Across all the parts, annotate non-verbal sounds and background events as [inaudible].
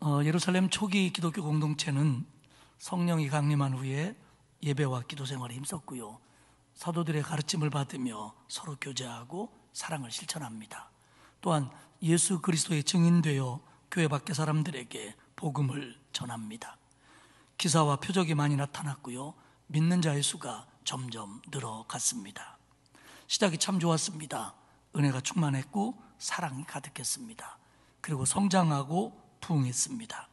어, 예루살렘 초기 기독교 공동체는 성령이 강림한 후에 예배와 기도 생활에 힘썼고요. 사도들의 가르침을 받으며 서로 교제하고 사랑을 실천합니다. 또한 예수 그리스도의 증인되어 교회 밖의 사람들에게 복음을 전합니다. 기사와 표적이 많이 나타났고요. 믿는 자의 수가 점점 늘어갔습니다. 시작이 참 좋았습니다. 은혜가 충만했고 사랑이 가득했습니다. 그리고 성장하고 부흥했습니다.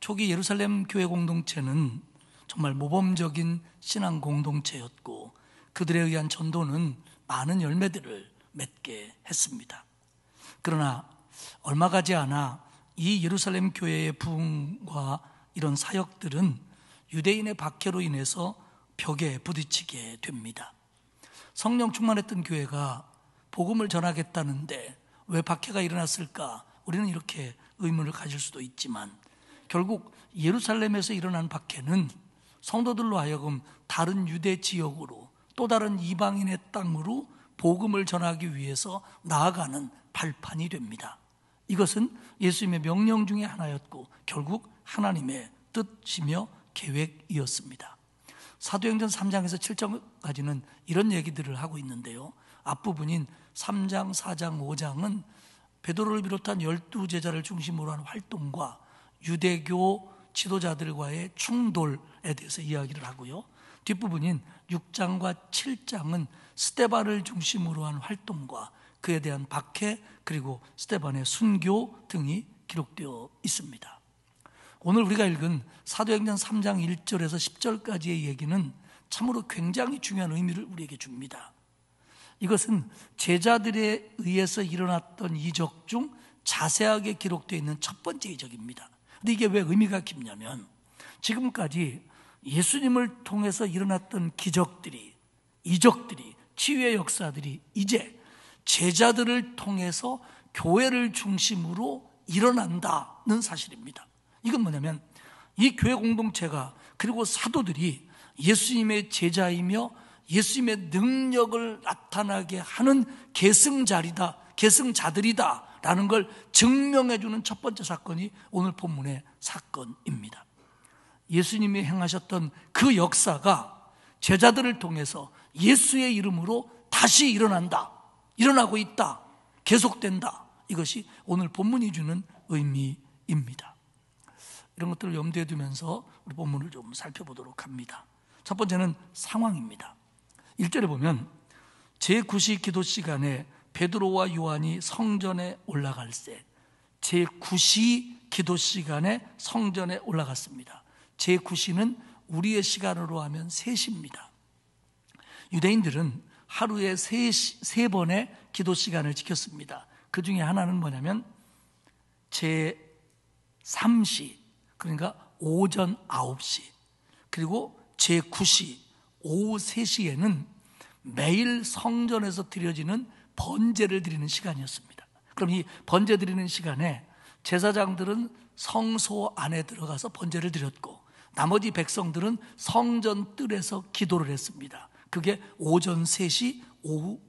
초기 예루살렘 교회 공동체는 정말 모범적인 신앙 공동체였고 그들에 의한 전도는 많은 열매들을 맺게 했습니다. 그러나 얼마 가지 않아 이 예루살렘 교회의 부흥과 이런 사역들은 유대인의 박해로 인해서 벽에 부딪히게 됩니다. 성령 충만했던 교회가 복음을 전하겠다는데 왜 박해가 일어났을까? 우리는 이렇게 의문을 가질 수도 있지만 결국 예루살렘에서 일어난 박해는 성도들로 하여금 다른 유대 지역으로 또 다른 이방인의 땅으로 복음을 전하기 위해서 나아가는 발판이 됩니다. 이것은 예수님의 명령 중의 하나였고 결국 하나님의 뜻이며 계획이었습니다. 사도행전 3장에서 7장까지는 이런 얘기들을 하고 있는데요. 앞부분인 3장, 4장, 5장은 베드로를 비롯한 열두 제자를 중심으로 한 활동과 유대교 지도자들과의 충돌에 대해서 이야기를 하고요. 뒷부분인 6장과 7장은 스테반을 중심으로 한 활동과 그에 대한 박해 그리고 스테반의 순교 등이 기록되어 있습니다. 오늘 우리가 읽은 사도행전 3장 1절에서 10절까지의 얘기는 참으로 굉장히 중요한 의미를 우리에게 줍니다. 이것은 제자들에 의해서 일어났던 이적 중 자세하게 기록되어 있는 첫 번째 이적입니다. 근데 이게 왜 의미가 깊냐면 지금까지 예수님을 통해서 일어났던 기적들이, 이적들이, 치유의 역사들이 이제 제자들을 통해서 교회를 중심으로 일어난다는 사실입니다. 이건 뭐냐면 이 교회 공동체가 그리고 사도들이 예수님의 제자이며 예수님의 능력을 나타나게 하는 계승자리다, 계승자들이다. 라는 걸 증명해주는 첫 번째 사건이 오늘 본문의 사건입니다. 예수님이 행하셨던 그 역사가 제자들을 통해서 예수의 이름으로 다시 일어난다. 일어나고 있다. 계속된다. 이것이 오늘 본문이 주는 의미입니다. 이런 것들을 염두에 두면서 우리 본문을 좀 살펴보도록 합니다. 첫 번째는 상황입니다. 1절에 보면 제9시 기도 시간에 베드로와 요한이 성전에 올라갈때 제9시 기도 시간에 성전에 올라갔습니다. 제9시는 우리의 시간으로 하면 3시입니다. 유대인들은 하루에 3, 3번의 기도 시간을 지켰습니다. 그 중에 하나는 뭐냐면 제3시, 그러니까 오전 9시, 그리고 제9시, 오후 3시에는 매일 성전에서 드려지는 번제를 드리는 시간이었습니다. 그럼 이 번제 드리는 시간에 제사장들은 성소 안에 들어가서 번제를 드렸고 나머지 백성들은 성전 뜰에서 기도를 했습니다. 그게 오전 3시, 오후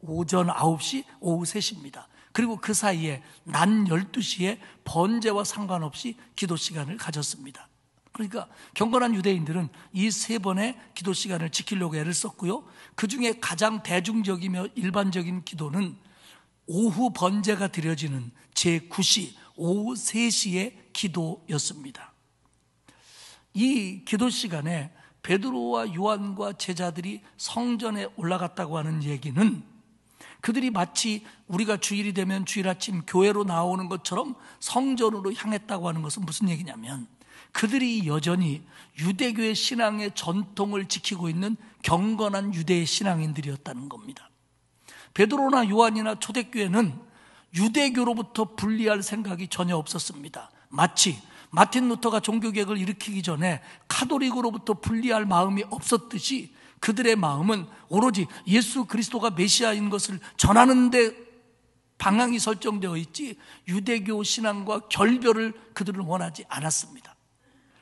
오전 9시, 오후 3시입니다. 그리고 그 사이에 낮 12시에 번제와 상관없이 기도 시간을 가졌습니다. 그러니까 경건한 유대인들은 이 세 번의 기도 시간을 지키려고 애를 썼고요. 그 중에 가장 대중적이며 일반적인 기도는 오후 번제가 드려지는 제9시, 오후 3시의 기도였습니다. 이 기도 시간에 베드로와 요한과 제자들이 성전에 올라갔다고 하는 얘기는 그들이 마치 우리가 주일이 되면 주일 아침 교회로 나오는 것처럼 성전으로 향했다고 하는 것은 무슨 얘기냐면 그들이 여전히 유대교의 신앙의 전통을 지키고 있는 경건한 유대의 신앙인들이었다는 겁니다. 베드로나 요한이나 초대교회는 유대교로부터 분리할 생각이 전혀 없었습니다. 마치 마틴 루터가 종교개혁을 일으키기 전에 카도릭으로부터 분리할 마음이 없었듯이 그들의 마음은 오로지 예수 그리스도가 메시아인 것을 전하는 데 방향이 설정되어 있지 유대교 신앙과 결별을 그들은 원하지 않았습니다.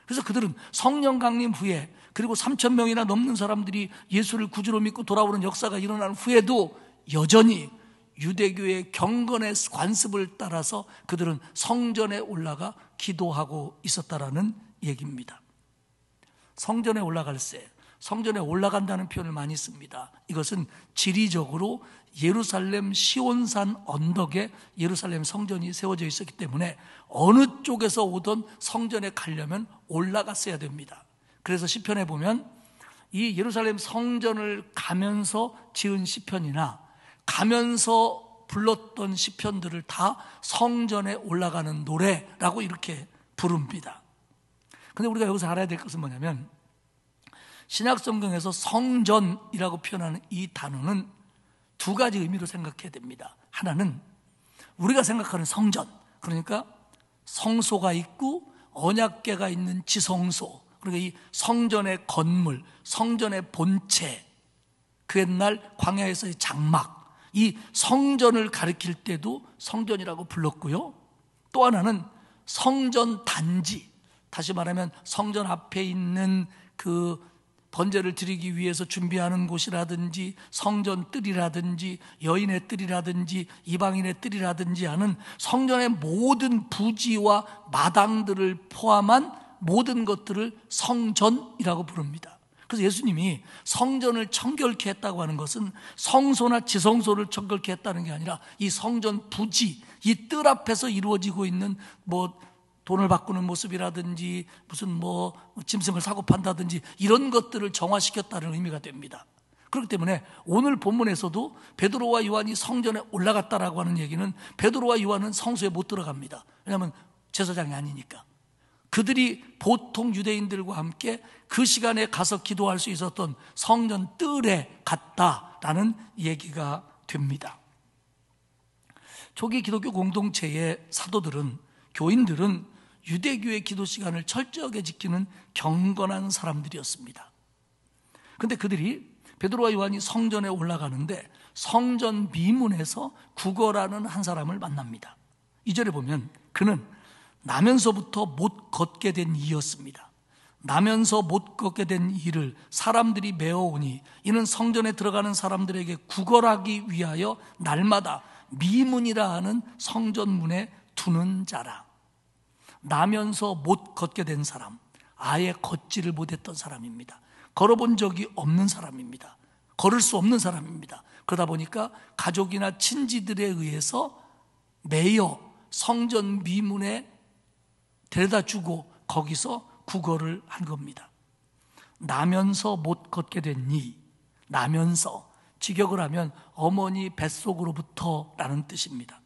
그래서 그들은 성령 강림 후에 그리고 3천 명이나 넘는 사람들이 예수를 구주로 믿고 돌아오는 역사가 일어난 후에도 여전히 유대교의 경건의 관습을 따라서 그들은 성전에 올라가 기도하고 있었다라는 얘기입니다. 성전에 올라갈 새 성전에 올라간다는 표현을 많이 씁니다. 이것은 지리적으로 예루살렘 시온산 언덕에 예루살렘 성전이 세워져 있었기 때문에 어느 쪽에서 오던 성전에 가려면 올라갔어야 됩니다. 그래서 시편에 보면 이 예루살렘 성전을 가면서 지은 시편이나 가면서 불렀던 시편들을 다 성전에 올라가는 노래라고 이렇게 부릅니다. 근데 우리가 여기서 알아야 될 것은 뭐냐면 신약 성경에서 성전이라고 표현하는 이 단어는 두 가지 의미로 생각해야 됩니다. 하나는 우리가 생각하는 성전, 그러니까 성소가 있고 언약계가 있는 지성소, 그러니까 이 성전의 건물, 성전의 본체, 그 옛날 광야에서의 장막, 이 성전을 가리킬 때도 성전이라고 불렀고요. 또 하나는 성전 단지, 다시 말하면 성전 앞에 있는 그 번제를 드리기 위해서 준비하는 곳이라든지 성전 뜰이라든지 여인의 뜰이라든지 이방인의 뜰이라든지 하는 성전의 모든 부지와 마당들을 포함한 모든 것들을 성전이라고 부릅니다. 그래서 예수님이 성전을 청결케 했다고 하는 것은 성소나 지성소를 청결케 했다는 게 아니라 이 성전 부지, 이 뜰 앞에서 이루어지고 있는 뭐 돈을 바꾸는 모습이라든지 무슨 뭐 짐승을 사고 판다든지 이런 것들을 정화시켰다는 의미가 됩니다. 그렇기 때문에 오늘 본문에서도 베드로와 요한이 성전에 올라갔다라고 하는 얘기는 베드로와 요한은 성소에 못 들어갑니다. 왜냐하면 제사장이 아니니까. 그들이 보통 유대인들과 함께 그 시간에 가서 기도할 수 있었던 성전 뜰에 갔다라는 얘기가 됩니다. 초기 기독교 공동체의 사도들은 교인들은 유대교의 기도 시간을 철저하게 지키는 경건한 사람들이었습니다. 근데 그들이 베드로와 요한이 성전에 올라가는데 성전 미문에서 구걸하는 한 사람을 만납니다. 이절에 보면 그는 나면서부터 못 걷게 된 이였습니다. 나면서 못 걷게 된 이를 사람들이 메어오니 이는 성전에 들어가는 사람들에게 구걸하기 위하여 날마다 미문이라 하는 성전문에 두는 자라. 나면서 못 걷게 된 사람, 아예 걷지를 못했던 사람입니다. 걸어본 적이 없는 사람입니다. 걸을 수 없는 사람입니다. 그러다 보니까 가족이나 친지들에 의해서 매여 성전 미문에 데려다 주고 거기서 구걸을 한 겁니다. 나면서 못 걷게 됐니? 나면서 직역을 하면 어머니 뱃속으로부터라는 뜻입니다.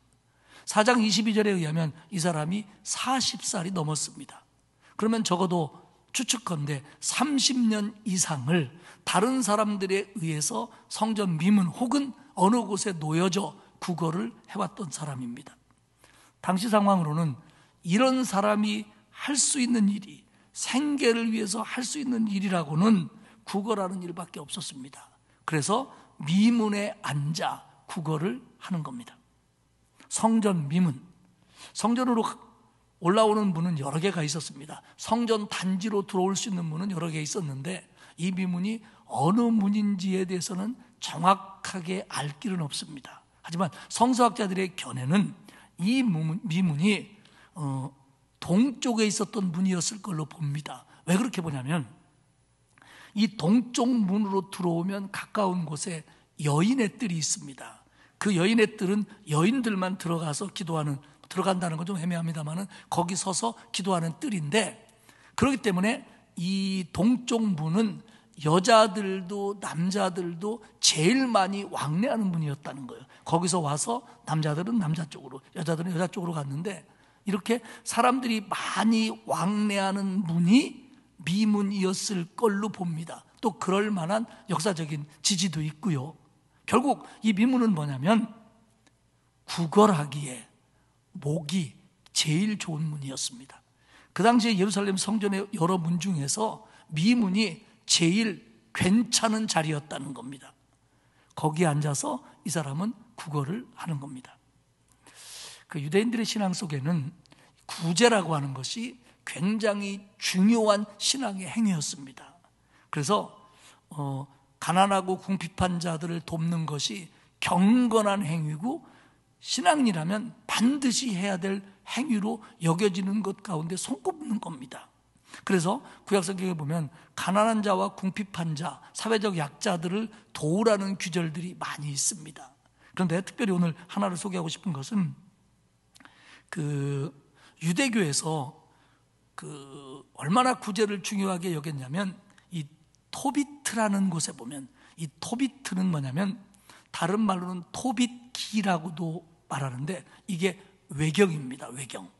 4장 22절에 의하면 이 사람이 40살이 넘었습니다. 그러면 적어도 추측컨대 30년 이상을 다른 사람들에 의해서 성전 미문 혹은 어느 곳에 놓여져 구걸을 해왔던 사람입니다. 당시 상황으로는 이런 사람이 할 수 있는 일이 생계를 위해서 할 수 있는 일이라고는 구걸하는 일밖에 없었습니다. 그래서 미문에 앉아 구걸을 하는 겁니다. 성전 미문. 성전으로 올라오는 문은 여러 개가 있었습니다. 성전 단지로 들어올 수 있는 문은 여러 개 있었는데 이 미문이 어느 문인지에 대해서는 정확하게 알 길은 없습니다. 하지만 성서학자들의 견해는 이 미문이 어, 동쪽에 있었던 문이었을 걸로 봅니다. 왜 그렇게 보냐면 이 동쪽 문으로 들어오면 가까운 곳에 여인의 뜰이 있습니다. 그 여인의 뜰은 여인들만 들어가서 기도하는 들어간다는 건 좀 애매합니다만은 거기 서서 기도하는 뜰인데 그렇기 때문에 이 동쪽 문은 여자들도 남자들도 제일 많이 왕래하는 문이었다는 거예요. 거기서 와서 남자들은 남자 쪽으로, 여자들은 여자 쪽으로 갔는데 이렇게 사람들이 많이 왕래하는 문이 미문이었을 걸로 봅니다. 또 그럴 만한 역사적인 지지도 있고요. 결국 이 미문은 뭐냐면 구걸하기에 목이 제일 좋은 문이었습니다. 그 당시에 예루살렘 성전의 여러 문 중에서 미문이 제일 괜찮은 자리였다는 겁니다. 거기 앉아서 이 사람은 구걸을 하는 겁니다. 그 유대인들의 신앙 속에는 구제라고 하는 것이 굉장히 중요한 신앙의 행위였습니다. 그래서 어, 가난하고 궁핍한 자들을 돕는 것이 경건한 행위고 신앙이라면 반드시 해야 될 행위로 여겨지는 것 가운데 손꼽는 겁니다. 그래서 구약성경에 보면 가난한 자와 궁핍한 자, 사회적 약자들을 도우라는 규절들이 많이 있습니다. 그런데 특별히 오늘 하나를 소개하고 싶은 것은 그 유대교에서 그 얼마나 구제를 중요하게 여겼냐면 토비트라는 곳에 보면 이 토비트는 뭐냐면 다른 말로는 토빗기라고도 말하는데 이게 외경입니다. 외경.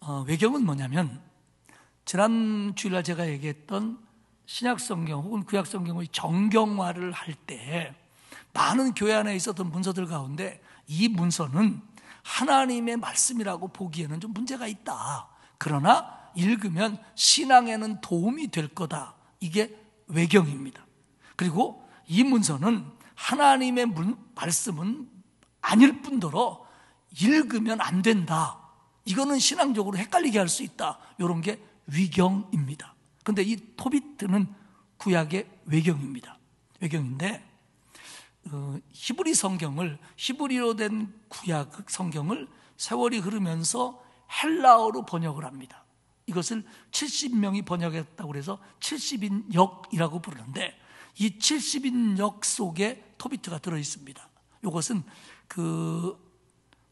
어, 외경은 뭐냐면 지난 주일날 제가 얘기했던 신약성경 혹은 구약성경의 정경화를 할 때 많은 교회 안에 있었던 문서들 가운데 이 문서는 하나님의 말씀이라고 보기에는 좀 문제가 있다. 그러나 읽으면 신앙에는 도움이 될 거다. 이게 외경입니다. 그리고 이 문서는 하나님의 문, 말씀은 아닐 뿐더러 읽으면 안 된다. 이거는 신앙적으로 헷갈리게 할 수 있다. 이런 게 위경입니다. 근데 이 토비트는 구약의 외경입니다. 외경인데 어, 히브리 성경을 히브리로 된 구약 성경을 세월이 흐르면서 헬라어로 번역을 합니다. 이것을 70명이 번역했다고 해서 70인 역이라고 부르는데 이 70인 역 속에 토비트가 들어 있습니다. 이것은 그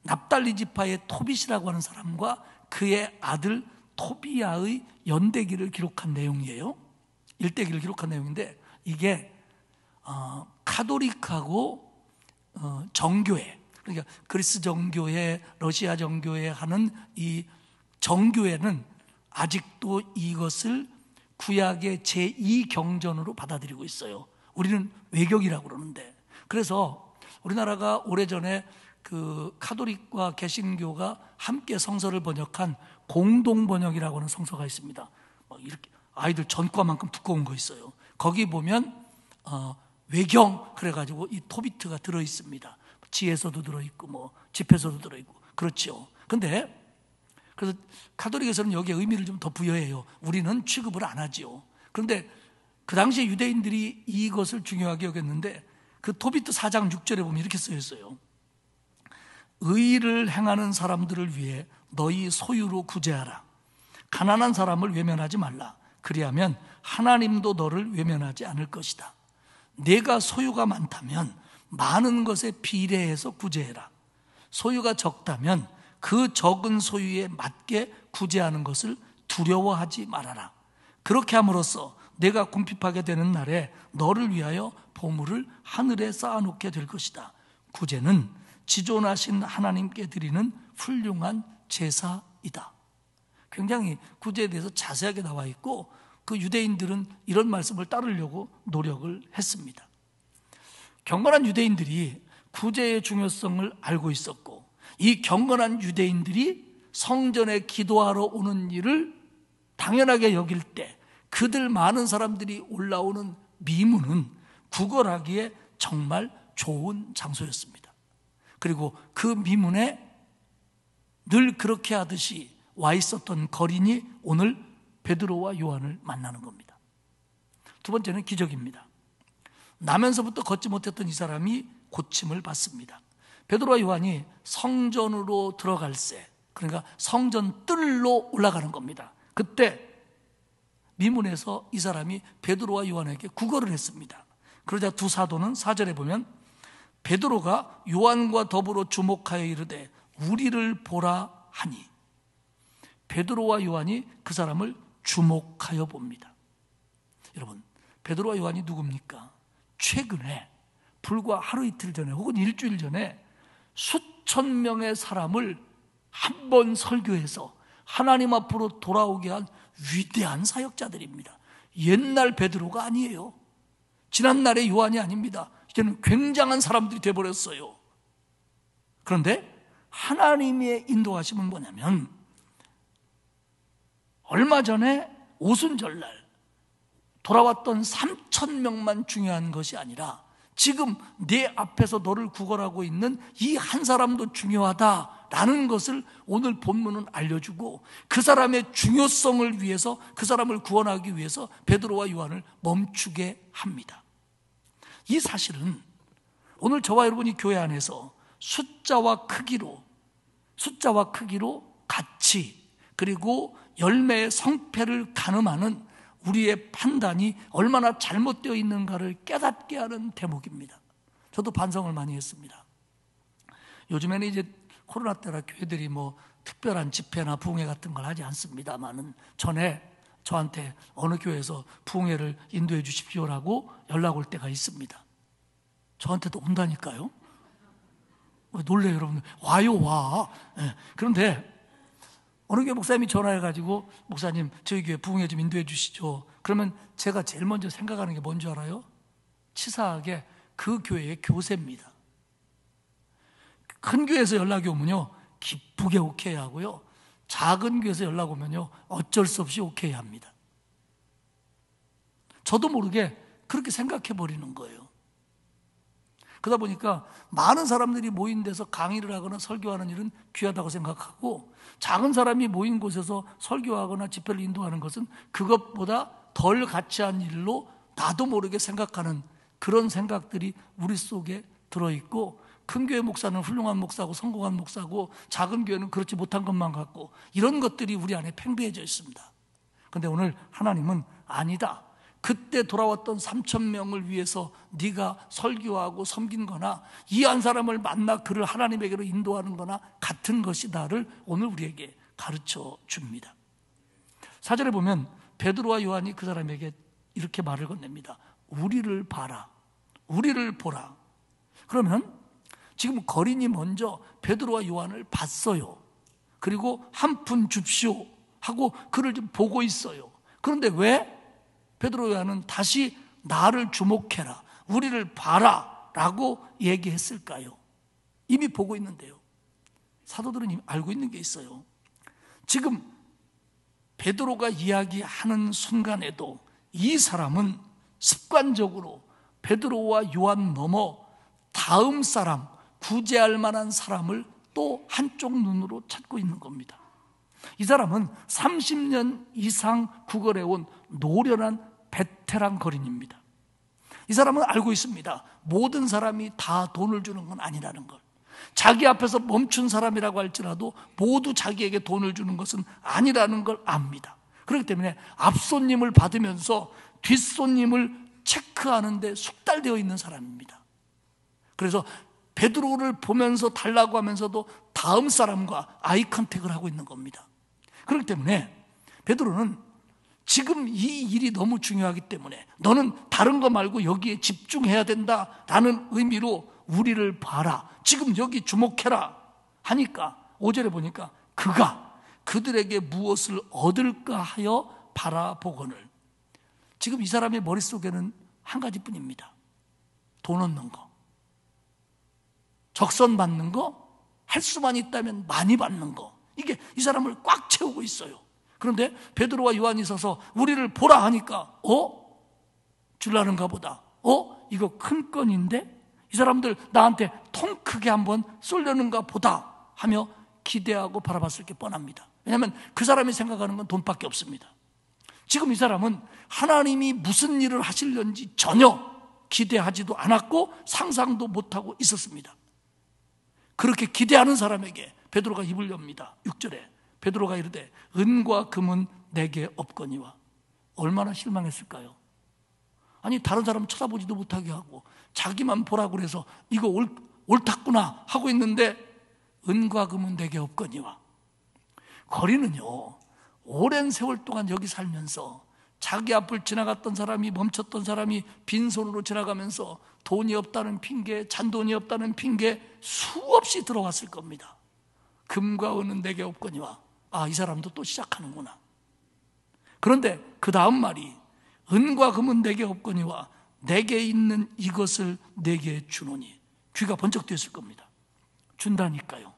납달리 지파의 토빗이라고 하는 사람과 그의 아들 토비야의 연대기를 기록한 내용이에요. 일대기를 기록한 내용인데 이게 어, 카톨릭하고 어, 정교회 그러니까 그리스 정교회, 러시아 정교회 하는 이 정교회는 아직도 이것을 구약의 제2경전으로 받아들이고 있어요. 우리는 외격이라고 그러는데. 그래서 우리나라가 오래전에 그카도릭과 개신교가 함께 성서를 번역한 공동 번역이라고 하는 성서가 있습니다. 뭐 이렇게 아이들 전과만큼 두꺼운 거 있어요. 거기 보면 어, 외경 그래가지고 이 토비트가 들어 있습니다. 지에서도 들어 있고 뭐 집에서도 들어 있고 그렇지요. 근데 그래서 카톨릭에서는 여기에 의미를 좀 더 부여해요. 우리는 취급을 안 하지요. 그런데 그 당시에 유대인들이 이것을 중요하게 여겼는데 그 토비트 4장 6절에 보면 이렇게 쓰여 있어요. 의를 행하는 사람들을 위해 너희 소유로 구제하라. 가난한 사람을 외면하지 말라. 그리하면 하나님도 너를 외면하지 않을 것이다. 내가 소유가 많다면 많은 것에 비례해서 구제해라. 소유가 적다면 그 적은 소유에 맞게 구제하는 것을 두려워하지 말아라. 그렇게 함으로써 내가 궁핍하게 되는 날에 너를 위하여 보물을 하늘에 쌓아놓게 될 것이다. 구제는 지존하신 하나님께 드리는 훌륭한 제사이다. 굉장히 구제에 대해서 자세하게 나와 있고 그 유대인들은 이런 말씀을 따르려고 노력을 했습니다. 경건한 유대인들이 구제의 중요성을 알고 있었고 이 경건한 유대인들이 성전에 기도하러 오는 일을 당연하게 여길 때 그들 많은 사람들이 올라오는 미문은 구걸하기에 정말 좋은 장소였습니다. 그리고 그 미문에 늘 그렇게 하듯이 와 있었던 거린이 오늘 베드로와 요한을 만나는 겁니다. 두 번째는 기적입니다. 나면서부터 걷지 못했던 이 사람이 고침을 받습니다. 베드로와 요한이 성전으로 들어갈새 그러니까 성전 뜰로 올라가는 겁니다. 그때 미문에서 이 사람이 베드로와 요한에게 구걸을 했습니다. 그러자 두 사도는 사절에 보면 베드로가 요한과 더불어 주목하여 이르되 우리를 보라 하니 베드로와 요한이 그 사람을 주목하여 봅니다. 여러분, 베드로와 요한이 누굽니까? 최근에 불과 하루 이틀 전에 혹은 일주일 전에 수천 명의 사람을 한 번 설교해서 하나님 앞으로 돌아오게 한 위대한 사역자들입니다. 옛날 베드로가 아니에요. 지난날의 요한이 아닙니다. 이제는 굉장한 사람들이 돼버렸어요. 그런데 하나님의 인도하심은 뭐냐면 얼마 전에 오순절날 돌아왔던 3천 명만 중요한 것이 아니라 지금 내 앞에서 너를 구걸하고 있는 이 한 사람도 중요하다라는 것을 오늘 본문은 알려주고 그 사람의 중요성을 위해서 그 사람을 구원하기 위해서 베드로와 요한을 멈추게 합니다. 이 사실은 오늘 저와 여러분이 교회 안에서 숫자와 크기로 숫자와 크기로 가치 그리고 열매의 성패를 가늠하는 우리의 판단이 얼마나 잘못되어 있는가를 깨닫게 하는 대목입니다. 저도 반성을 많이 했습니다. 요즘에는 이제 코로나 때라 교회들이 뭐 특별한 집회나 부흥회 같은 걸 하지 않습니다만은 전에 저한테 어느 교회에서 부흥회를 인도해 주십시오라고 연락 올 때가 있습니다. 저한테도 온다니까요. 놀래요, 여러분. 와요, 와. 네. 그런데 어느 교회 목사님이 전화해가지고 목사님 저희 교회 부흥회 좀 인도해 주시죠. 그러면 제가 제일 먼저 생각하는 게 뭔지 알아요? 치사하게 그 교회의 교세입니다. 큰 교회에서 연락이 오면요 기쁘게 오케이 하고요 작은 교회에서 연락 오면요 어쩔 수 없이 오케이 합니다. 저도 모르게 그렇게 생각해 버리는 거예요. 그러다 보니까 많은 사람들이 모인 데서 강의를 하거나 설교하는 일은 귀하다고 생각하고 작은 사람이 모인 곳에서 설교하거나 집회를 인도하는 것은 그것보다 덜 가치한 일로 나도 모르게 생각하는 그런 생각들이 우리 속에 들어있고 큰 교회 목사는 훌륭한 목사고 성공한 목사고 작은 교회는 그렇지 못한 것만 같고 이런 것들이 우리 안에 팽배해져 있습니다. 근데 오늘 하나님은 아니다. 그때 돌아왔던 3천 명을 위해서 네가 설교하고 섬긴 거나 이 한 사람을 만나 그를 하나님에게로 인도하는 거나 같은 것이다를 오늘 우리에게 가르쳐 줍니다. 사절에 보면 베드로와 요한이 그 사람에게 이렇게 말을 건넵니다. 우리를 봐라. 우리를 보라. 그러면 지금 거린이 먼저 베드로와 요한을 봤어요. 그리고 한 푼 줍시오 하고 그를 좀 보고 있어요. 그런데 왜 베드로 요한은 다시 나를 주목해라. 우리를 봐라. 라고 얘기했을까요? 이미 보고 있는데요. 사도들은 이미 알고 있는 게 있어요. 지금 베드로가 이야기하는 순간에도 이 사람은 습관적으로 베드로와 요한 넘어 다음 사람, 구제할 만한 사람을 또 한쪽 눈으로 찾고 있는 겁니다. 이 사람은 30년 이상 구걸해온 노련한 베테랑 거린입니다. 이 사람은 알고 있습니다. 모든 사람이 다 돈을 주는 건 아니라는 걸. 자기 앞에서 멈춘 사람이라고 할지라도 모두 자기에게 돈을 주는 것은 아니라는 걸 압니다. 그렇기 때문에 앞손님을 받으면서 뒷손님을 체크하는데 숙달되어 있는 사람입니다. 그래서 베드로를 보면서 달라고 하면서도 다음 사람과 아이 컨택을 하고 있는 겁니다. 그렇기 때문에 베드로는 지금 이 일이 너무 중요하기 때문에 너는 다른 거 말고 여기에 집중해야 된다라는 의미로 우리를 봐라. 지금 여기 주목해라. 하니까 5절에 보니까 그가 그들에게 무엇을 얻을까 하여 바라보거늘. 지금 이 사람의 머릿속에는 한 가지뿐입니다. 돈 얻는 거. 적선 받는 거, 할 수만 있다면 많이 받는 거. 이게 이 사람을 꽉 채우고 있어요. 그런데 베드로와 요한이 서서 우리를 보라 하니까 어? 줄라는가 보다. 어? 이거 큰 건인데 이 사람들 나한테 통 크게 한번 쏠려는가 보다 하며 기대하고 바라봤을 게 뻔합니다. 왜냐하면 그 사람이 생각하는 건 돈밖에 없습니다. 지금 이 사람은 하나님이 무슨 일을 하실는지 전혀 기대하지도 않았고 상상도 못하고 있었습니다. 그렇게 기대하는 사람에게 베드로가 입을 엽니다. 6절에 베드로가 이르되 은과 금은 내게 없거니와 얼마나 실망했을까요? 아니 다른 사람 쳐다보지도 못하게 하고 자기만 보라고 그래서 이거 옳, 다구나 하고 있는데 은과 금은 내게 없거니와 거리는요 오랜 세월 동안 여기 살면서 자기 앞을 지나갔던 사람이 멈췄던 사람이 빈손으로 지나가면서 돈이 없다는 핑계, 잔돈이 없다는 핑계 수없이 들어왔을 겁니다. 금과 은은 내게 없거니와 아, 이 사람도 또 시작하는구나. 그런데 그 다음 말이 은과 금은 내게 없거니와 내게 있는 이것을 내게 주노니 귀가 번쩍 뛰었을 겁니다. 준다니까요.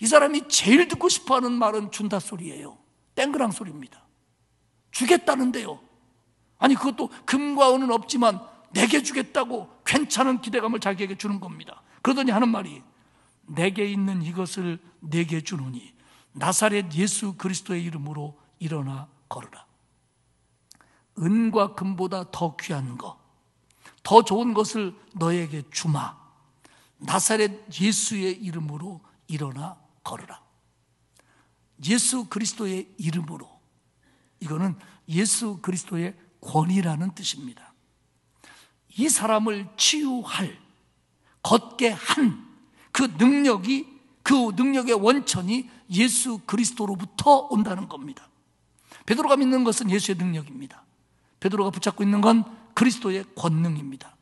이 사람이 제일 듣고 싶어 하는 말은 준다 소리예요. 땡그랑 소리입니다. 주겠다는데요. 아니, 그것도 금과 은은 없지만 내게 주겠다고 괜찮은 기대감을 자기에게 주는 겁니다. 그러더니 하는 말이 내게 있는 이것을 내게 주노니 나사렛 예수 그리스도의 이름으로 일어나 걸으라. 은과 금보다 더 귀한 것, 더 좋은 것을 너에게 주마. 나사렛 예수의 이름으로 일어나 걸으라. 예수 그리스도의 이름으로. 이거는 예수 그리스도의 권위라는 뜻입니다. 이 사람을 치유할, 걷게 한 그 능력이, 그 능력의 원천이 예수 그리스도로부터 온다는 겁니다. 베드로가 믿는 것은 예수의 능력입니다. 베드로가 붙잡고 있는 건 그리스도의 권능입니다.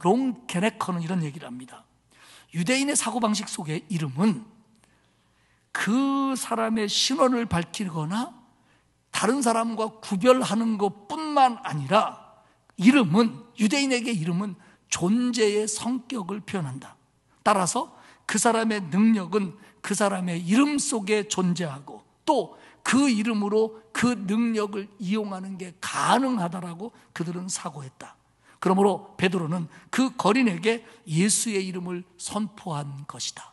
롱 게네커는 이런 얘기를 합니다. 유대인의 사고방식 속의 이름은 그 사람의 신원을 밝히거나 다른 사람과 구별하는 것 뿐만 아니라 이름은, 유대인에게 이름은 존재의 성격을 표현한다. 따라서 그 사람의 능력은 그 사람의 이름 속에 존재하고 또 그 이름으로 그 능력을 이용하는 게 가능하다라고 그들은 사고했다. 그러므로 베드로는 그 거린에게 예수의 이름을 선포한 것이다.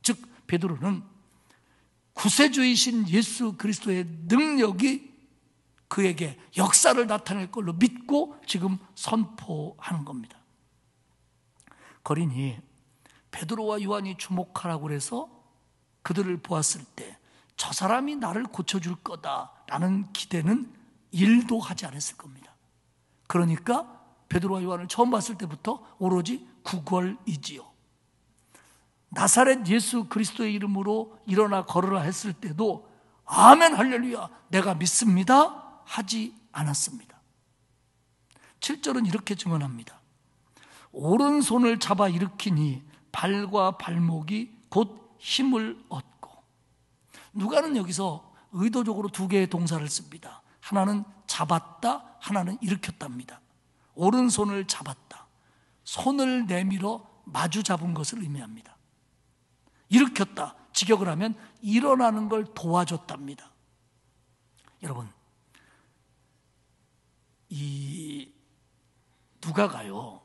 즉 베드로는 구세주이신 예수 그리스도의 능력이 그에게 역사를 나타낼 걸로 믿고 지금 선포하는 겁니다. 거린이 베드로와 요한이 주목하라고 그서 그들을 보았을 때 저 사람이 나를 고쳐줄 거다라는 기대는 일도 하지 않았을 겁니다. 그러니까 베드로와 요한을 처음 봤을 때부터 오로지 구걸이지요. 나사렛 예수 그리스도의 이름으로 일어나 걸으라 했을 때도 아멘 할렐루야 내가 믿습니다 하지 않았습니다. 7절은 이렇게 증언합니다. 오른손을 잡아 일으키니 발과 발목이 곧 힘을 얻고 누가는 여기서 의도적으로 두 개의 동사를 씁니다. 하나는 잡았다, 하나는 일으켰답니다. 오른손을 잡았다. 손을 내밀어 마주 잡은 것을 의미합니다. 일으켰다. 직역을 하면 일어나는 걸 도와줬답니다. 여러분, 이 누가가요,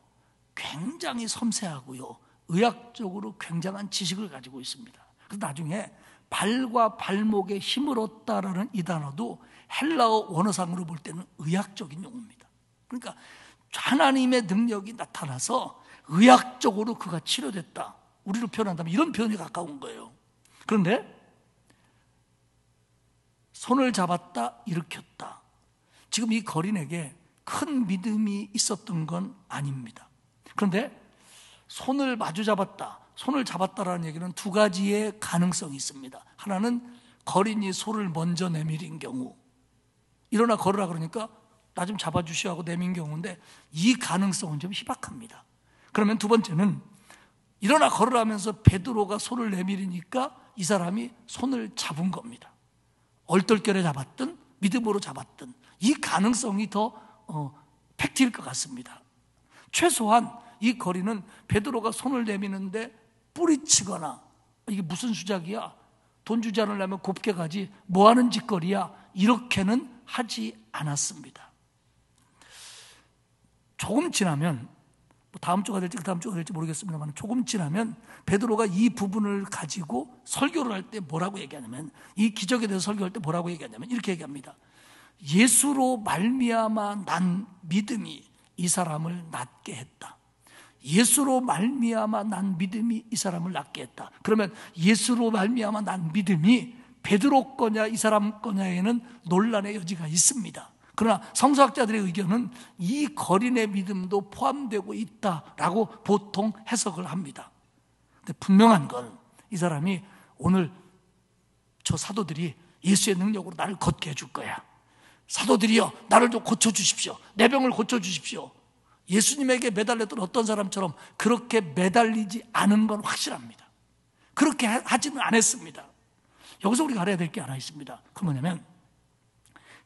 굉장히 섬세하고요, 의학적으로 굉장한 지식을 가지고 있습니다. 그래서 나중에 발과 발목에 힘을 얻다라는 이 단어도 헬라어 원어상으로 볼 때는 의학적인 용어입니다. 그러니까 하나님의 능력이 나타나서 의학적으로 그가 치료됐다. 우리로 표현한다면 이런 표현이 가까운 거예요. 그런데 손을 잡았다, 일으켰다. 지금 이 거린에게 큰 믿음이 있었던 건 아닙니다. 그런데 손을 마주 잡았다, 손을 잡았다라는 얘기는 두 가지의 가능성이 있습니다. 하나는 거린이 소를 먼저 내밀인 경우, 일어나 걸으라 그러니까 나 좀 잡아주시오 하고 내민 경우인데 이 가능성은 좀 희박합니다. 그러면 두 번째는 일어나 걸으라면서 베드로가 손을 내밀으니까 이 사람이 손을 잡은 겁니다. 얼떨결에 잡았든 믿음으로 잡았든 이 가능성이 더 어, 팩트일 것 같습니다. 최소한 이 거리는 베드로가 손을 내미는데 뿌리치거나 이게 무슨 수작이야? 돈 주지 않으려면 곱게 가지 뭐 하는 짓거리야? 이렇게는 하지 않았습니다. 조금 지나면 뭐 다음 주가 될지 그 다음 주가 될지 모르겠습니다만 조금 지나면 베드로가 이 부분을 가지고 설교를 할 때 뭐라고 얘기하냐면 이 기적에 대해서 설교할 때 뭐라고 얘기하냐면 이렇게 얘기합니다. 예수로 말미암아 난 믿음이 이 사람을 낫게 했다. 예수로 말미암아 난 믿음이 이 사람을 낫게 했다. 그러면 예수로 말미암아 난 믿음이 베드로 거냐 이 사람 거냐에는 논란의 여지가 있습니다. 그러나 성서학자들의 의견은 이 거린의 믿음도 포함되고 있다라고 보통 해석을 합니다. 근데 분명한 건 이 사람이 오늘 저 사도들이 예수의 능력으로 나를 걷게 해 줄 거야. 사도들이여, 나를 좀 고쳐주십시오. 내 병을 고쳐주십시오. 예수님에게 매달렸던 어떤 사람처럼 그렇게 매달리지 않은 건 확실합니다. 그렇게 하지는 않았습니다. 여기서 우리가 알아야 될 게 하나 있습니다. 그 뭐냐면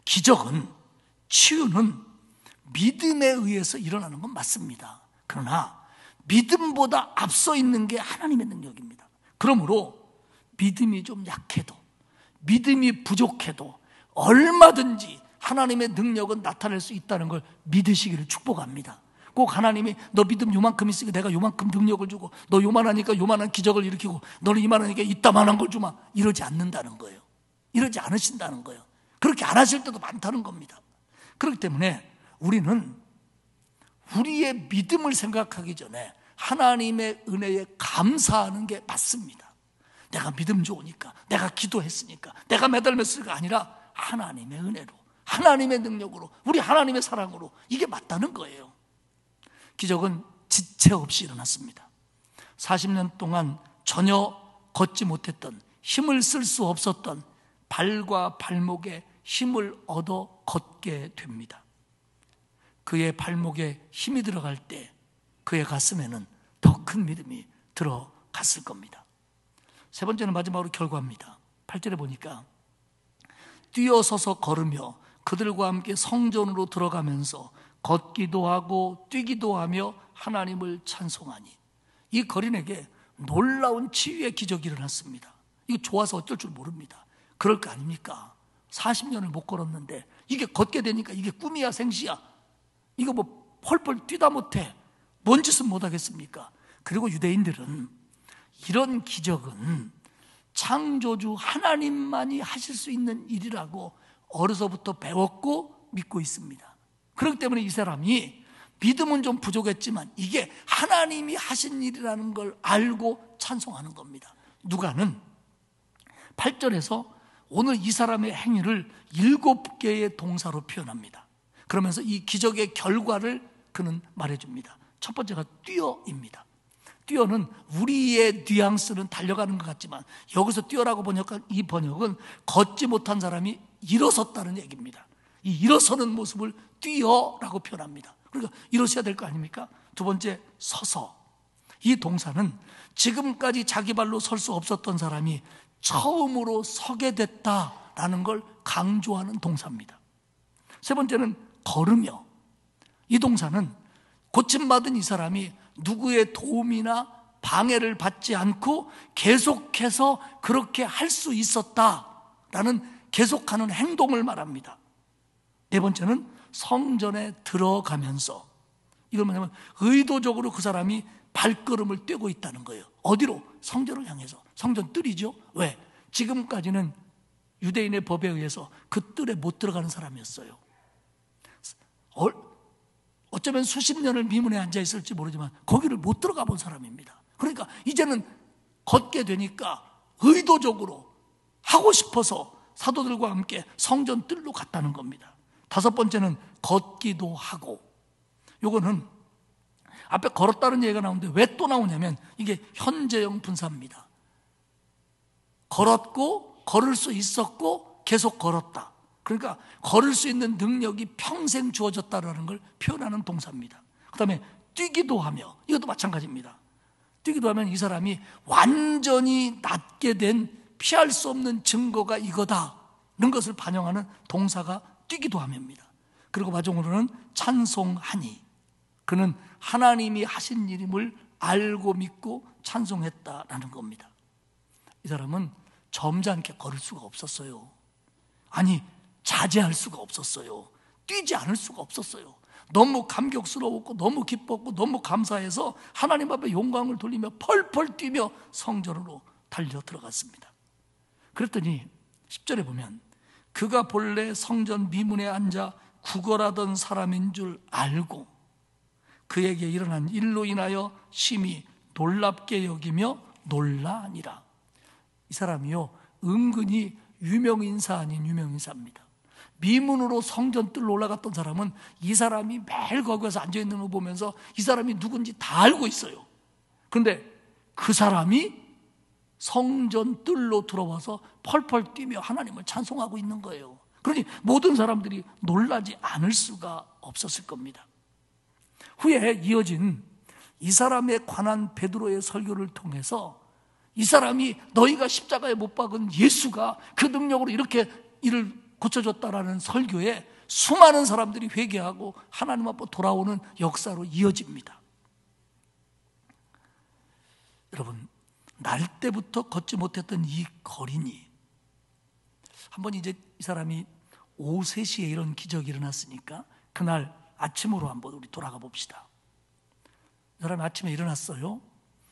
기적은 치유는 믿음에 의해서 일어나는 건 맞습니다. 그러나 믿음보다 앞서 있는 게 하나님의 능력입니다. 그러므로 믿음이 좀 약해도 믿음이 부족해도 얼마든지 하나님의 능력은 나타낼 수 있다는 걸 믿으시기를 축복합니다. 꼭 하나님이 너 믿음 요만큼 있으니까 내가 요만큼 능력을 주고 너 요만하니까 요만한 기적을 일으키고 너는 이만하니까 이따만한 걸 주마 이러지 않는다는 거예요. 이러지 않으신다는 거예요. 그렇게 안 하실 때도 많다는 겁니다. 그렇기 때문에 우리는 우리의 믿음을 생각하기 전에 하나님의 은혜에 감사하는 게 맞습니다. 내가 믿음 좋으니까, 내가 기도했으니까, 내가 매달렸으니까 아니라 하나님의 은혜로, 하나님의 능력으로, 우리 하나님의 사랑으로 이게 맞다는 거예요. 기적은 지체 없이 일어났습니다. 40년 동안 전혀 걷지 못했던 힘을 쓸 수 없었던 발과 발목에 힘을 얻어 걷게 됩니다. 그의 발목에 힘이 들어갈 때 그의 가슴에는 더 큰 믿음이 들어갔을 겁니다. 세 번째는 마지막으로 결과입니다. 8절에 보니까 뛰어서서 걸으며 그들과 함께 성전으로 들어가면서 걷기도 하고 뛰기도 하며 하나님을 찬송하니 이 거린에게 놀라운 치유의 기적이 일어났습니다. 이거 좋아서 어쩔 줄 모릅니다. 그럴 거 아닙니까? 40년을 못 걸었는데 이게 걷게 되니까 이게 꿈이야 생시야. 이거 뭐 펄펄 뛰다 못해. 뭔 짓은 못하겠습니까? 그리고 유대인들은 이런 기적은 창조주 하나님만이 하실 수 있는 일이라고 어려서부터 배웠고 믿고 있습니다. 그렇기 때문에 이 사람이 믿음은 좀 부족했지만 이게 하나님이 하신 일이라는 걸 알고 찬송하는 겁니다. 누가는 8절에서 오늘 이 사람의 행위를 일곱 개의 동사로 표현합니다. 그러면서 이 기적의 결과를 그는 말해줍니다. 첫 번째가 뛰어입니다. 뛰어는 우리의 뉘앙스는 달려가는 것 같지만 여기서 뛰어라고 번역한 이 번역은 걷지 못한 사람이 일어섰다는 얘기입니다. 이 일어서는 모습을 뛰어라고 표현합니다. 그러니까 이러셔야 될 거 아닙니까? 두 번째 서서 이 동사는 지금까지 자기 발로 설 수 없었던 사람이 처음으로 서게 됐다라는 걸 강조하는 동사입니다. 세 번째는 걸으며 이 동사는 고침받은 이 사람이 누구의 도움이나 방해를 받지 않고 계속해서 그렇게 할 수 있었다라는 계속하는 행동을 말합니다. 네 번째는 성전에 들어가면서 이걸 뭐냐면 의도적으로 그 사람이 발걸음을 떼고 있다는 거예요. 어디로? 성전을 향해서. 성전 뜰이죠. 왜? 지금까지는 유대인의 법에 의해서 그 뜰에 못 들어가는 사람이었어요. 어쩌면 수십 년을 미문에 앉아 있을지 모르지만 거기를 못 들어가 본 사람입니다. 그러니까 이제는 걷게 되니까 의도적으로 하고 싶어서 사도들과 함께 성전 뜰로 갔다는 겁니다. 다섯 번째는 걷기도 하고 요거는 앞에 걸었다는 얘기가 나오는데 왜 또 나오냐면 이게 현재형 분사입니다. 걸었고 걸을 수 있었고 계속 걸었다. 그러니까 걸을 수 있는 능력이 평생 주어졌다라는 걸 표현하는 동사입니다. 그다음에 뛰기도 하며 이것도 마찬가지입니다. 뛰기도 하면 이 사람이 완전히 낫게 된 피할 수 없는 증거가 이거다는 것을 반영하는 동사가 뛰기도 하며입니다. 그리고 마지막으로는 찬송하니 그는 하나님이 하신 일임을 알고 믿고 찬송했다라는 겁니다. 이 사람은 점잖게 걸을 수가 없었어요. 아니, 자제할 수가 없었어요. 뛰지 않을 수가 없었어요. 너무 감격스러웠고 너무 기뻤고 너무 감사해서 하나님 앞에 용광을 돌리며 펄펄 뛰며 성전으로 달려 들어갔습니다. 그랬더니 10절에 보면 그가 본래 성전 미문에 앉아 구걸하던 사람인 줄 알고 그에게 일어난 일로 인하여 심히 놀랍게 여기며 놀라니라. 이 사람이요, 은근히 유명인사 아닌 유명인사입니다. 미문으로 성전 뜰로 올라갔던 사람은 이 사람이 매일 거기에서 앉아있는 걸 보면서 이 사람이 누군지 다 알고 있어요. 근데 그 사람이 성전 뜰로 들어와서 펄펄 뛰며 하나님을 찬송하고 있는 거예요. 그러니 모든 사람들이 놀라지 않을 수가 없었을 겁니다. 후에 이어진 이 사람에 관한 베드로의 설교를 통해서 이 사람이 너희가 십자가에 못 박은 예수가 그 능력으로 이렇게 일을 고쳐줬다라는 설교에 수많은 사람들이 회개하고 하나님 앞으로 돌아오는 역사로 이어집니다. 여러분, 날 때부터 걷지 못했던 이 거린이 한번 이제 이 사람이 오후 3시에 이런 기적이 일어났으니까 그날 아침으로 한번 우리 돌아가 봅시다. 사람이 아침에 일어났어요.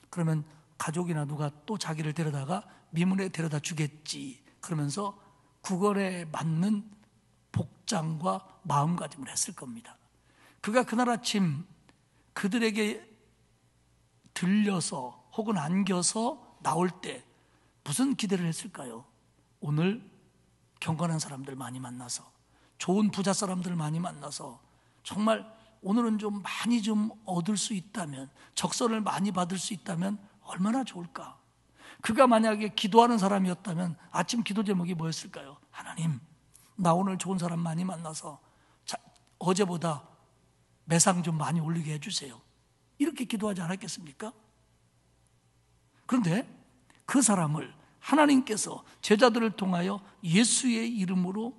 그러면 가족이나 누가 또 자기를 데려다가 미문에 데려다 주겠지. 그러면서 구걸에 맞는 복장과 마음가짐을 했을 겁니다. 그가 그날 아침 그들에게 들려서 혹은 안겨서 나올 때 무슨 기대를 했을까요? 오늘 경건한 사람들 많이 만나서 좋은 부자 사람들 많이 만나서 정말 오늘은 좀 많이 좀 얻을 수 있다면 적선을 많이 받을 수 있다면 얼마나 좋을까? 그가 만약에 기도하는 사람이었다면 아침 기도 제목이 뭐였을까요? 하나님, 나 오늘 좋은 사람 많이 만나서 자, 어제보다 매상 좀 많이 올리게 해주세요. 이렇게 기도하지 않았겠습니까? 그런데 그 사람을 하나님께서 제자들을 통하여 예수의 이름으로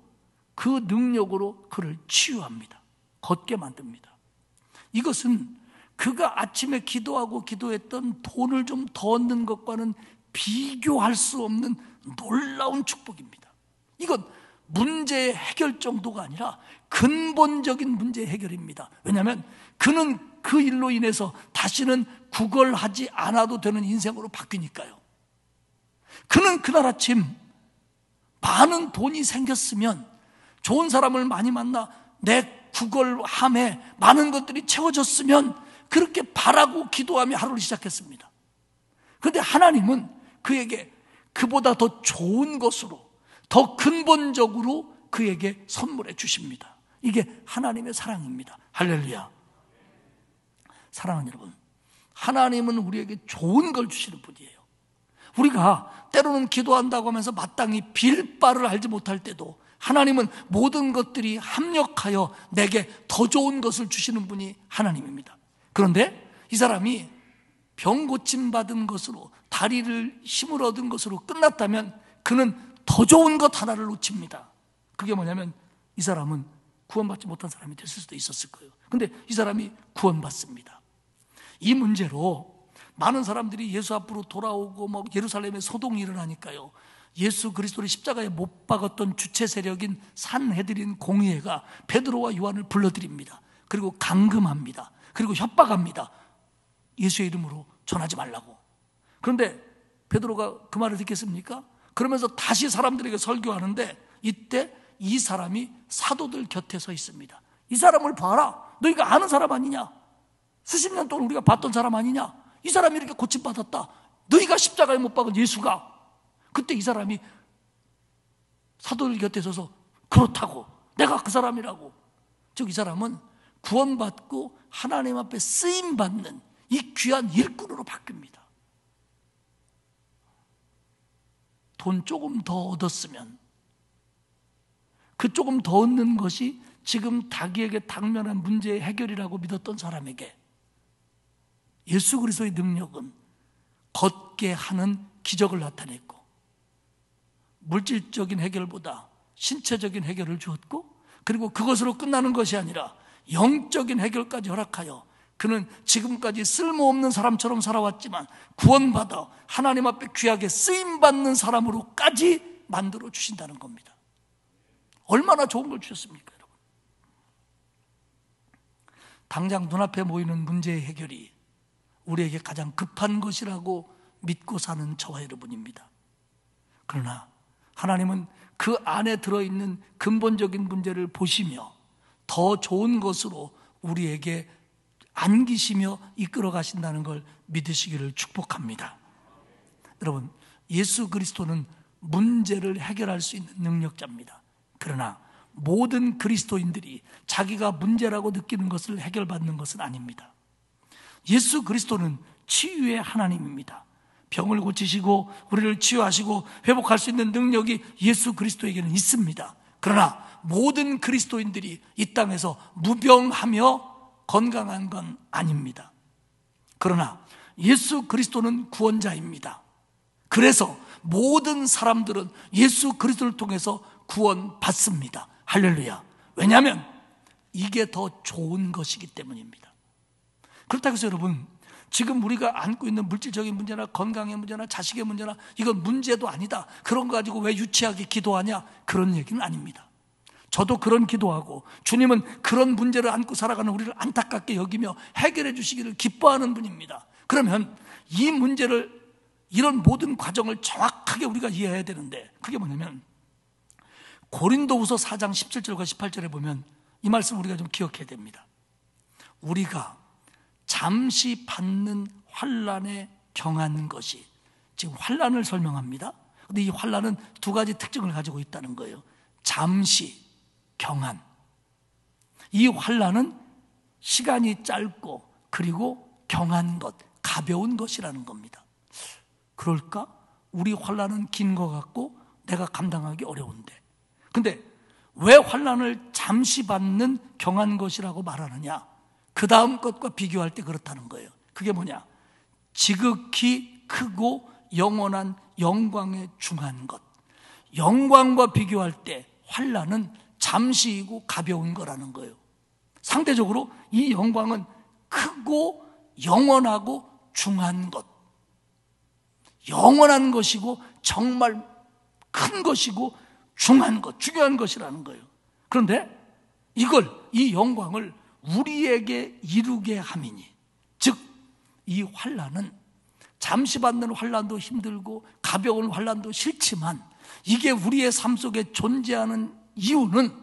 그 능력으로 그를 치유합니다. 걷게 만듭니다. 이것은 그가 아침에 기도하고 기도했던 돈을 좀 더 얻는 것과는 비교할 수 없는 놀라운 축복입니다. 이건 문제 의 해결 정도가 아니라 근본적인 문제 해결입니다. 왜냐하면 그는 그 일로 인해서 다시는 구걸하지 않아도 되는 인생으로 바뀌니까요. 그는 그날 아침 많은 돈이 생겼으면 좋은 사람을 많이 만나 내 구걸함에 많은 것들이 채워졌으면 그렇게 바라고 기도하며 하루를 시작했습니다. 그런데 하나님은 그에게 그보다 더 좋은 것으로 더 근본적으로 그에게 선물해 주십니다. 이게 하나님의 사랑입니다. 할렐루야. 사랑하는 여러분, 하나님은 우리에게 좋은 걸 주시는 분이에요. 우리가 때로는 기도한다고 하면서 마땅히 빌바를 알지 못할 때도 하나님은 모든 것들이 합력하여 내게 더 좋은 것을 주시는 분이 하나님입니다. 그런데 이 사람이 병 고침 받은 것으로 다리를 힘을 얻은 것으로 끝났다면 그는 더 좋은 것 하나를 놓칩니다. 그게 뭐냐면 이 사람은 구원받지 못한 사람이 됐을 수도 있었을 거예요. 근데 이 사람이 구원받습니다. 이 문제로 많은 사람들이 예수 앞으로 돌아오고 막 뭐 예루살렘에 소동이 일어나니까요. 예수 그리스도를 십자가에 못 박았던 주체 세력인 산헤드린 공의회가 베드로와 요한을 불러들입니다. 그리고 감금합니다 그리고 협박합니다. 예수의 이름으로 전하지 말라고. 그런데 베드로가 그 말을 듣겠습니까? 그러면서 다시 사람들에게 설교하는데 이때 이 사람이 사도들 곁에 서 있습니다. 이 사람을 봐라. 너희가 아는 사람 아니냐? 수십 년 동안 우리가 봤던 사람 아니냐? 이 사람이 이렇게 고침받았다. 너희가 십자가에 못 박은 예수가. 그때 이 사람이 사도들 곁에 서서 그렇다고. 내가 그 사람이라고. 즉, 이 사람은 구원받고 하나님 앞에 쓰임받는 이 귀한 일꾼으로 바뀝니다. 돈 조금 더 얻었으면 그 조금 더 얻는 것이 지금 자기에게 당면한 문제의 해결이라고 믿었던 사람에게 예수 그리스도의 능력은 걷게 하는 기적을 나타냈고 물질적인 해결보다 신체적인 해결을 주었고 그리고 그것으로 끝나는 것이 아니라 영적인 해결까지 허락하여 그는 지금까지 쓸모없는 사람처럼 살아왔지만 구원받아 하나님 앞에 귀하게 쓰임받는 사람으로까지 만들어 주신다는 겁니다. 얼마나 좋은 걸 주셨습니까, 여러분? 당장 눈앞에 모이는 문제의 해결이 우리에게 가장 급한 것이라고 믿고 사는 저와 여러분입니다. 그러나 하나님은 그 안에 들어있는 근본적인 문제를 보시며 더 좋은 것으로 우리에게 안기시며 이끌어 가신다는 걸 믿으시기를 축복합니다. 여러분, 예수 그리스도는 문제를 해결할 수 있는 능력자입니다. 그러나 모든 그리스도인들이 자기가 문제라고 느끼는 것을 해결받는 것은 아닙니다. 예수 그리스도는 치유의 하나님입니다. 병을 고치시고 우리를 치유하시고 회복할 수 있는 능력이 예수 그리스도에게는 있습니다. 그러나 모든 그리스도인들이 이 땅에서 무병하며 건강한 건 아닙니다. 그러나 예수 그리스도는 구원자입니다. 그래서 모든 사람들은 예수 그리스도를 통해서 구원받습니다. 할렐루야. 왜냐하면 이게 더 좋은 것이기 때문입니다. 그렇다고 해서 여러분, 지금 우리가 안고 있는 물질적인 문제나 건강의 문제나 자식의 문제나 이건 문제도 아니다. 그런 거 가지고 왜 유치하게 기도하냐? 그런 얘기는 아닙니다. 저도 그런 기도하고 주님은 그런 문제를 안고 살아가는 우리를 안타깝게 여기며 해결해 주시기를 기뻐하는 분입니다. 그러면 이 문제를 이런 모든 과정을 정확하게 우리가 이해해야 되는데 그게 뭐냐면 고린도후서 4장 17절과 18절에 보면 이 말씀 우리가 좀 기억해야 됩니다. 우리가 잠시 받는 환란에 경한 것이 지금 환란을 설명합니다. 근데 이 환란은 두 가지 특징을 가지고 있다는 거예요. 잠시 경한. 이 환란은 시간이 짧고 그리고 경한 것, 가벼운 것이라는 겁니다. 그럴까? 우리 환란은 긴 것 같고 내가 감당하기 어려운데. 근데 왜 환란을 잠시 받는 경한 것이라고 말하느냐? 그 다음 것과 비교할 때 그렇다는 거예요. 그게 뭐냐? 지극히 크고 영원한 영광에 중한 것. 영광과 비교할 때 환란은 잠시이고 가벼운 거라는 거예요. 상대적으로 이 영광은 크고 영원하고 중한 것. 영원한 것이고 정말 큰 것이고 중한 것, 중요한 것이라는 거예요. 그런데 이걸, 이 영광을 우리에게 이루게 함이니 즉 이 환란은 잠시 받는 환란도 힘들고 가벼운 환란도 싫지만 이게 우리의 삶 속에 존재하는 이유는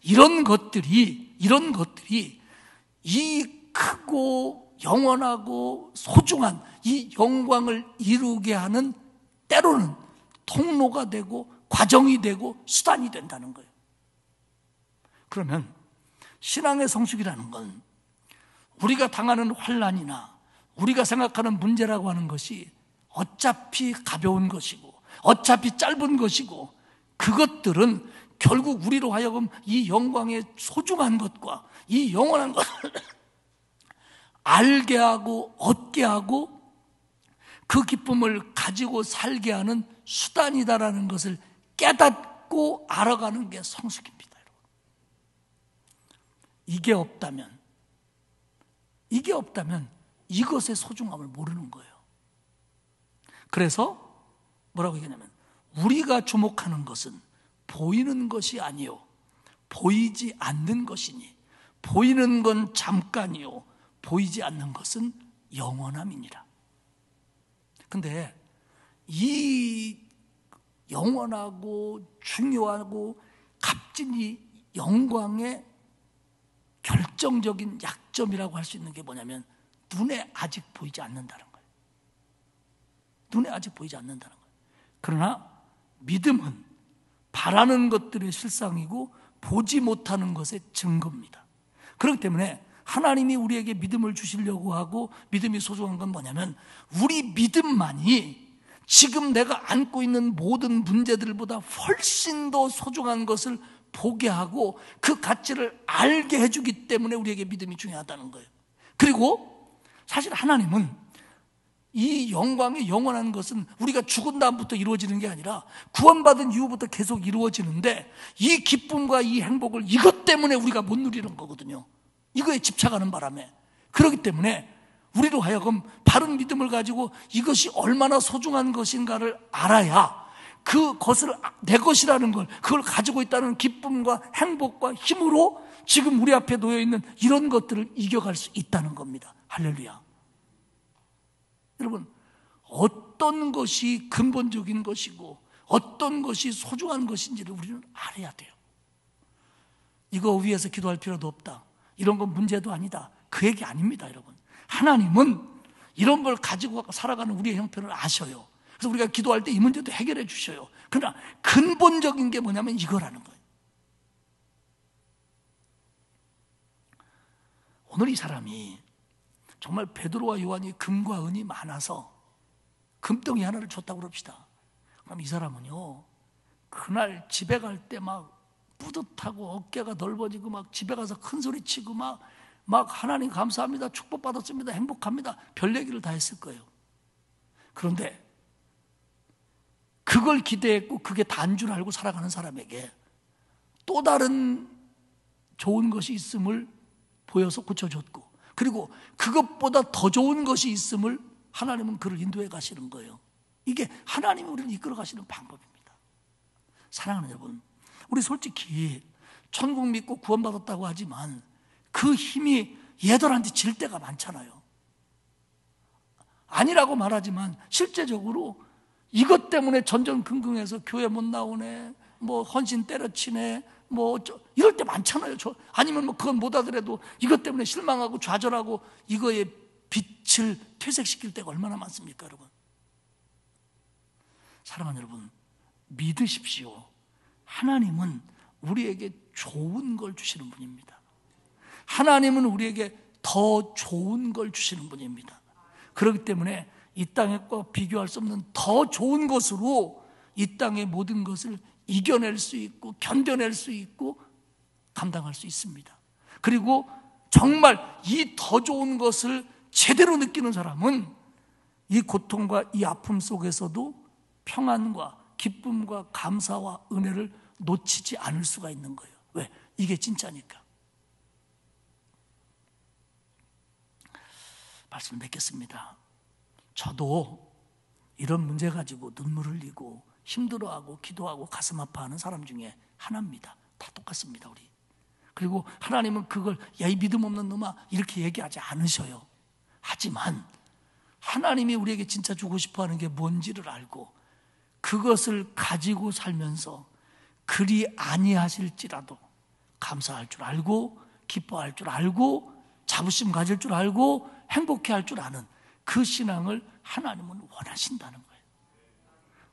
이런 것들이 이런 것들이 이 크고 영원하고 소중한 이 영광을 이루게 하는 때로는 통로가 되고 과정이 되고 수단이 된다는 거예요. 그러면 신앙의 성숙이라는 건 우리가 당하는 환란이나 우리가 생각하는 문제라고 하는 것이 어차피 가벼운 것이고 어차피 짧은 것이고 그것들은 결국 우리로 하여금 이 영광의 소중한 것과 이 영원한 것을 [coughs] 알게 하고 얻게 하고 그 기쁨을 가지고 살게 하는 수단이다라는 것을 깨닫고 알아가는 게 성숙입니다. 이게 없다면, 이게 없다면 이것의 소중함을 모르는 거예요. 그래서 뭐라고 얘기하냐면, 우리가 주목하는 것은 보이는 것이 아니요. 보이지 않는 것이니, 보이는 건 잠깐이요. 보이지 않는 것은 영원함이니라. 근데 이 영원하고 중요하고 값진 이 영광의 결정적인 약점이라고 할 수 있는 게 뭐냐면 눈에 아직 보이지 않는다는 거예요. 눈에 아직 보이지 않는다는 거예요. 그러나 믿음은 바라는 것들의 실상이고 보지 못하는 것의 증거입니다. 그렇기 때문에 하나님이 우리에게 믿음을 주시려고 하고 믿음이 소중한 건 뭐냐면 우리 믿음만이 지금 내가 안고 있는 모든 문제들보다 훨씬 더 소중한 것을 보게 하고 그 가치를 알게 해주기 때문에 우리에게 믿음이 중요하다는 거예요. 그리고 사실 하나님은 이 영광이 영원한 것은 우리가 죽은 다음부터 이루어지는 게 아니라 구원받은 이후부터 계속 이루어지는데 이 기쁨과 이 행복을 이것 때문에 우리가 못 누리는 거거든요. 이거에 집착하는 바람에. 그렇기 때문에 우리로 하여금 바른 믿음을 가지고 이것이 얼마나 소중한 것인가를 알아야 그것을 내 것이라는 걸, 그걸 가지고 있다는 기쁨과 행복과 힘으로 지금 우리 앞에 놓여 있는 이런 것들을 이겨갈 수 있다는 겁니다. 할렐루야. 여러분, 어떤 것이 근본적인 것이고 어떤 것이 소중한 것인지를 우리는 알아야 돼요. 이거 위해서 기도할 필요도 없다. 이런 건 문제도 아니다. 그 얘기 아닙니다, 여러분. 하나님은 이런 걸 가지고 살아가는 우리의 형편을 아셔요. 그래서 우리가 기도할 때 이 문제도 해결해 주셔요. 그러나 근본적인 게 뭐냐면 이거라는 거예요. 오늘 이 사람이 정말 베드로와 요한이 금과 은이 많아서 금덩이 하나를 줬다고 그럽시다. 그럼 이 사람은요. 그날 집에 갈 때 막 뿌듯하고 어깨가 넓어지고 막 집에 가서 큰 소리 치고 막 막 하나님 감사합니다. 축복받았습니다. 행복합니다. 별 얘기를 다 했을 거예요. 그런데 그걸 기대했고 그게 단 줄 알고 살아가는 사람에게 또 다른 좋은 것이 있음을 보여서 고쳐줬고 그리고 그것보다 더 좋은 것이 있음을 하나님은 그를 인도해 가시는 거예요. 이게 하나님이 우리를 이끌어 가시는 방법입니다. 사랑하는 여러분, 우리 솔직히 천국 믿고 구원받았다고 하지만 그 힘이 얘들한테 질 때가 많잖아요. 아니라고 말하지만 실제적으로 이것 때문에 전전긍긍해서 교회 못 나오네, 뭐 헌신 때려치네, 뭐 어쩌, 이럴 때 많잖아요. 저, 아니면 뭐 그건 못 하더라도 이것 때문에 실망하고 좌절하고 이거에 빛을 퇴색시킬 때가 얼마나 많습니까, 여러분? 사랑하는 여러분, 믿으십시오. 하나님은 우리에게 좋은 걸 주시는 분입니다. 하나님은 우리에게 더 좋은 걸 주시는 분입니다. 그렇기 때문에 이 땅과 비교할 수 없는 더 좋은 것으로 이 땅의 모든 것을 이겨낼 수 있고 견뎌낼 수 있고 감당할 수 있습니다. 그리고 정말 이 더 좋은 것을 제대로 느끼는 사람은 이 고통과 이 아픔 속에서도 평안과 기쁨과 감사와 은혜를 놓치지 않을 수가 있는 거예요. 왜? 이게 진짜니까. 말씀 맺겠습니다. 저도 이런 문제 가지고 눈물 흘리고 힘들어하고 기도하고 가슴 아파하는 사람 중에 하나입니다. 다 똑같습니다, 우리. 그리고 하나님은 그걸 야, 이 믿음 없는 놈아 이렇게 얘기하지 않으셔요. 하지만 하나님이 우리에게 진짜 주고 싶어 하는 게 뭔지를 알고 그것을 가지고 살면서 그리 아니하실지라도 감사할 줄 알고 기뻐할 줄 알고 자부심 가질 줄 알고 행복해 할줄 아는 그 신앙을 하나님은 원하신다는 거예요.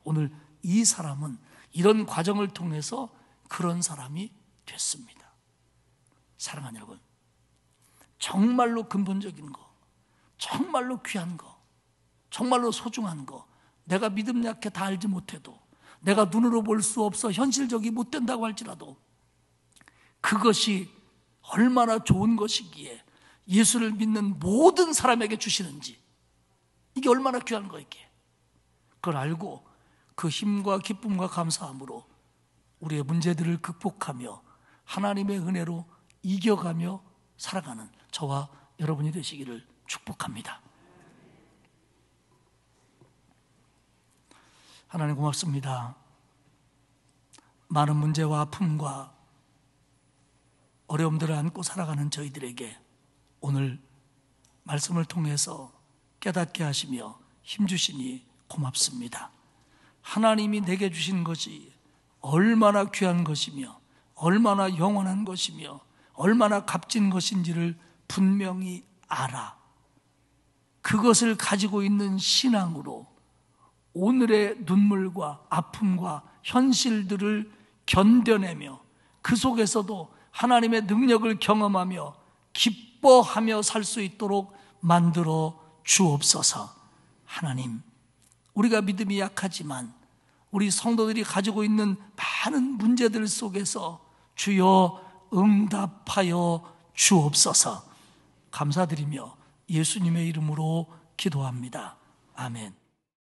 오늘 이 사람은 이런 과정을 통해서 그런 사람이 됐습니다. 사랑하는 여러분, 정말로 근본적인 거, 정말로 귀한 거, 정말로 소중한 거, 내가 믿음 약해 다 알지 못해도, 내가 눈으로 볼 수 없어 현실적이 못 된다고 할지라도, 그것이 얼마나 좋은 것이기에 예수를 믿는 모든 사람에게 주시는지, 이게 얼마나 귀한 거 이게. 그걸 알고 그 힘과 기쁨과 감사함으로 우리의 문제들을 극복하며 하나님의 은혜로 이겨가며 살아가는 저와 여러분이 되시기를 축복합니다. 하나님 고맙습니다. 많은 문제와 아픔과 어려움들을 안고 살아가는 저희들에게 오늘 말씀을 통해서 깨닫게 하시며 힘주시니 고맙습니다. 하나님이 내게 주신 것이 얼마나 귀한 것이며 얼마나 영원한 것이며 얼마나 값진 것인지를 분명히 알아. 그것을 가지고 있는 신앙으로 오늘의 눈물과 아픔과 현실들을 견뎌내며 그 속에서도 하나님의 능력을 경험하며 기뻐하며 살 수 있도록 만들어 주옵소서 하나님. 우리가 믿음이 약하지만 우리 성도들이 가지고 있는 많은 문제들 속에서 주여 응답하여 주옵소서 감사드리며 예수님의 이름으로 기도합니다. 아멘.